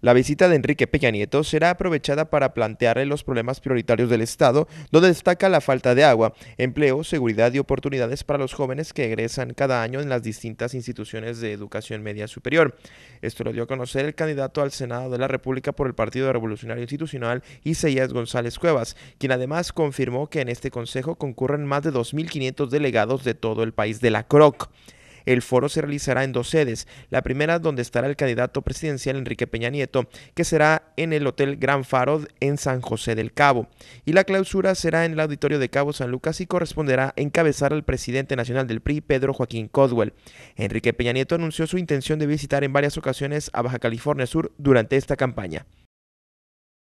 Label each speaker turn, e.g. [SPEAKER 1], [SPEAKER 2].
[SPEAKER 1] La visita de Enrique Peña Nieto será aprovechada para plantearle los problemas prioritarios del Estado, donde destaca la falta de agua, empleo, seguridad y oportunidades para los jóvenes que egresan cada año en las distintas instituciones de educación media superior. Esto lo dio a conocer el candidato al Senado de la República por el Partido Revolucionario Institucional, Isaías González Cuevas, quien además confirmó que en este consejo concurren más de 2.500 delegados de todo el país de la CROC. El foro se realizará en dos sedes. La primera donde estará el candidato presidencial Enrique Peña Nieto, que será en el Hotel Gran Faro en San José del Cabo. Y la clausura será en el Auditorio de Cabo San Lucas y corresponderá encabezar al presidente nacional del PRI, Pedro Joaquín Codwell. Enrique Peña Nieto anunció su intención de visitar en varias ocasiones a Baja California Sur durante esta campaña.